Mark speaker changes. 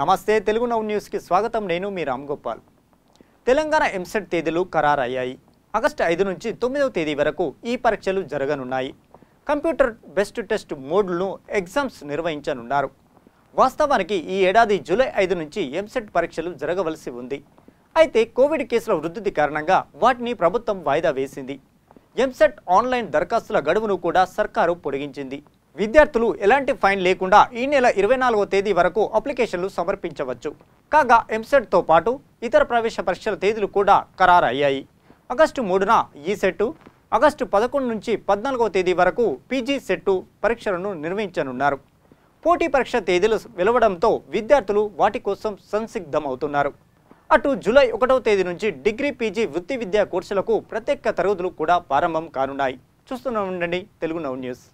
Speaker 1: నమస్తే తెలుగు నవ్ న్యూస్కి స్వాగతం నేను మీ రామ్ గోపాల్ తెలంగాణ ఎంసెట్ తేదీలు ఖరారయ్యాయి ఆగస్టు ఐదు నుంచి తొమ్మిదవ తేదీ వరకు ఈ పరీక్షలు జరగనున్నాయి కంప్యూటర్ బెస్ట్ టెస్ట్ మోడ్లను ఎగ్జామ్స్ నిర్వహించనున్నారు వాస్తవానికి ఈ ఏడాది జూలై ఐదు నుంచి ఎంసెట్ పరీక్షలు జరగవలసి ఉంది అయితే కోవిడ్ కేసుల వృద్ధి కారణంగా వాటిని ప్రభుత్వం వాయిదా వేసింది ఎంసెట్ ఆన్లైన్ దరఖాస్తుల గడువును కూడా సర్కారు పొడిగించింది విద్యార్థులు ఎలాంటి ఫైన్ లేకుండా ఈ నెల ఇరవై నాలుగో తేదీ వరకు అప్లికేషన్లు సమర్పించవచ్చు కాగా ఎంసెట్తో పాటు ఇతర ప్రవేశ పరీక్షల తేదీలు కూడా ఖరారయ్యాయి ఆగస్టు మూడున ఈ సెట్టు ఆగస్టు పదకొండు నుంచి పద్నాలుగో తేదీ వరకు పీజీ సెట్టు పరీక్షలను నిర్వహించనున్నారు పోటీ పరీక్ష తేదీలు వెలువడంతో విద్యార్థులు వాటి కోసం సంసిగ్ధమవుతున్నారు అటు జూలై ఒకటవ తేదీ నుంచి డిగ్రీ పీజీ వృత్తి విద్యా కోర్సులకు ప్రత్యేక తరగతులు కూడా ప్రారంభం కానున్నాయి చూస్తున్నా ఉండండి తెలుగు నౌ న్యూస్